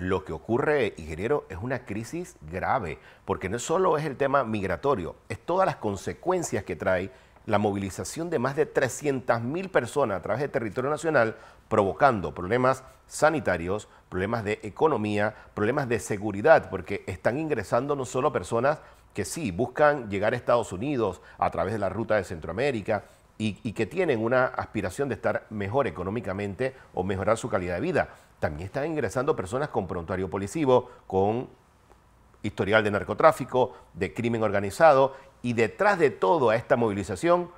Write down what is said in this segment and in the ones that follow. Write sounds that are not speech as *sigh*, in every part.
lo que ocurre, ingeniero, es una crisis grave, porque no solo es el tema migratorio, es todas las consecuencias que trae la movilización de más de 300.000 personas a través del territorio nacional, provocando problemas sanitarios, problemas de economía, problemas de seguridad, porque están ingresando no solo personas que sí buscan llegar a Estados Unidos a través de la ruta de Centroamérica, y, que tienen una aspiración de estar mejor económicamente o mejorar su calidad de vida, también están ingresando personas con prontuario policivo, con historial de narcotráfico, de crimen organizado, y detrás de todo a esta movilización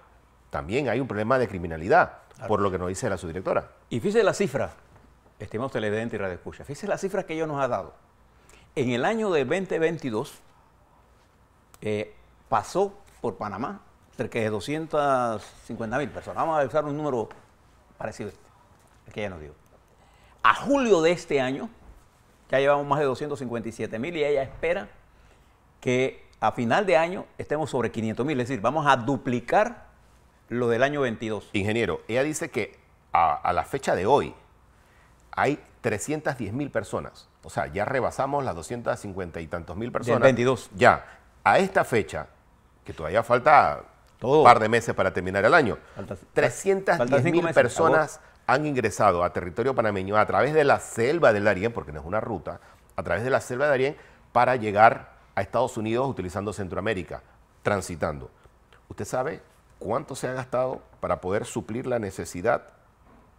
también hay un problema de criminalidad, por lo que nos dice la subdirectora. Y fíjese la cifra, estimados televidentes y escucha fíjese la cifra que ella nos ha dado. En el año de 2022 eh, pasó por Panamá cerca de 250 mil personas. Vamos a usar un número parecido este, que ella nos dio a julio de este año, ya llevamos más de 257 mil y ella espera que a final de año estemos sobre 500 mil, es decir, vamos a duplicar lo del año 22. Ingeniero, ella dice que a, la fecha de hoy hay 310 mil personas, o sea, ya rebasamos las 250 y tantos mil personas. 22. Ya, a esta fecha, que todavía falta todo. un par de meses para terminar el año, 310 mil personas han ingresado a territorio panameño a través de la selva del Darién, porque no es una ruta, a través de la selva del Darién para llegar a Estados Unidos utilizando Centroamérica, transitando. ¿Usted sabe cuánto se ha gastado para poder suplir la necesidad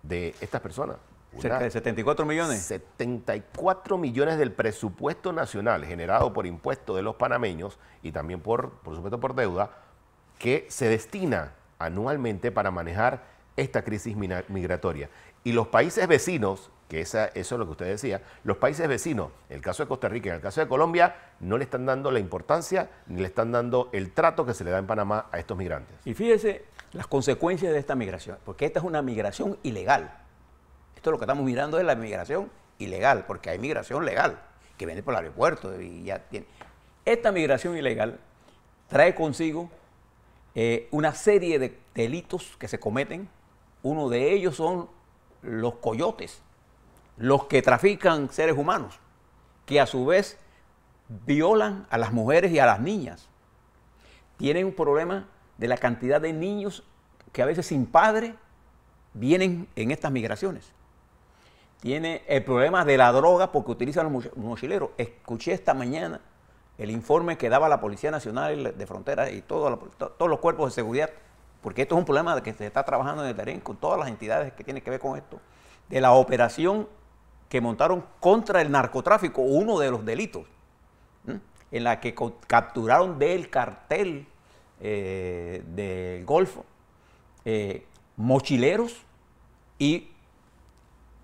de estas personas? Cerca de 74 millones. 74 millones del presupuesto nacional generado por impuestos de los panameños y también por, por supuesto por deuda, que se destina anualmente para manejar esta crisis migratoria. Y los países vecinos, que esa, eso es lo que usted decía, los países vecinos, el caso de Costa Rica, en el caso de Colombia, no le están dando la importancia ni le están dando el trato que se le da en Panamá a estos migrantes. Y fíjese las consecuencias de esta migración, porque esta es una migración ilegal. Esto es lo que estamos mirando es la migración ilegal, porque hay migración legal, que viene por el aeropuerto y ya tiene. Esta migración ilegal trae consigo eh, una serie de delitos que se cometen uno de ellos son los coyotes, los que trafican seres humanos, que a su vez violan a las mujeres y a las niñas. Tienen un problema de la cantidad de niños que a veces sin padre vienen en estas migraciones. Tiene el problema de la droga porque utilizan los mochileros. Escuché esta mañana el informe que daba la Policía Nacional de Fronteras y todos los cuerpos de seguridad porque esto es un problema que se está trabajando en el terreno con todas las entidades que tienen que ver con esto, de la operación que montaron contra el narcotráfico, uno de los delitos, en la que capturaron del cartel eh, del Golfo eh, mochileros y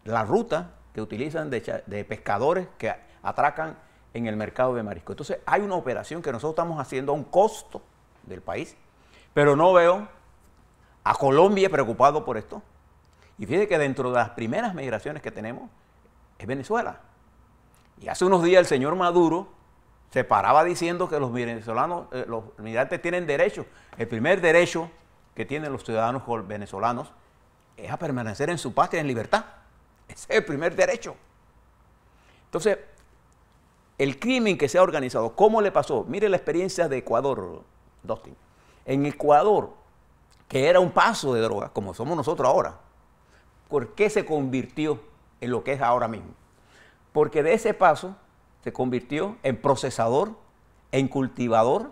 la ruta que utilizan de, de pescadores que atracan en el mercado de marisco. Entonces hay una operación que nosotros estamos haciendo a un costo del país, pero no veo a Colombia preocupado por esto. Y fíjese que dentro de las primeras migraciones que tenemos es Venezuela. Y hace unos días el señor Maduro se paraba diciendo que los venezolanos, eh, los migrantes tienen derecho El primer derecho que tienen los ciudadanos venezolanos es a permanecer en su patria en libertad. *laughs* Ese es el primer derecho. Entonces, el crimen que se ha organizado, ¿cómo le pasó? Mire la experiencia de Ecuador, Dostin. En Ecuador, que era un paso de droga, como somos nosotros ahora, ¿por qué se convirtió en lo que es ahora mismo? Porque de ese paso se convirtió en procesador, en cultivador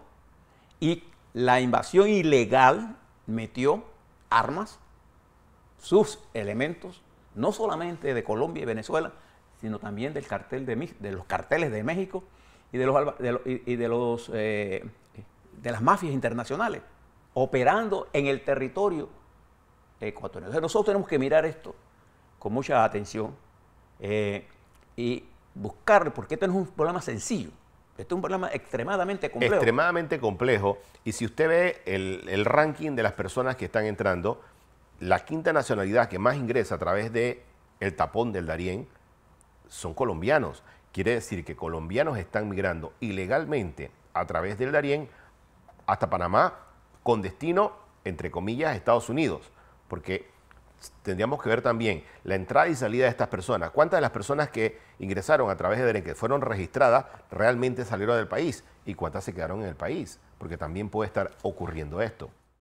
y la invasión ilegal metió armas, sus elementos, no solamente de Colombia y Venezuela, sino también del cartel de, los carteles de México y de las mafias internacionales operando en el territorio ecuatoriano. nosotros tenemos que mirar esto con mucha atención eh, y buscarlo, porque esto no es un problema sencillo. Este es un problema extremadamente complejo. Extremadamente complejo. Y si usted ve el, ranking de las personas que están entrando, la quinta nacionalidad que más ingresa a través de tapón del Darién son colombianos. Quiere decir que colombianos están migrando ilegalmente a través del Darién hasta Panamá con destino, entre comillas, Estados Unidos, porque tendríamos que ver también la entrada y salida de estas personas. ¿Cuántas de las personas que ingresaron a través de Derenque que fueron registradas, realmente salieron del país? ¿Y cuántas se quedaron en el país? Porque también puede estar ocurriendo esto.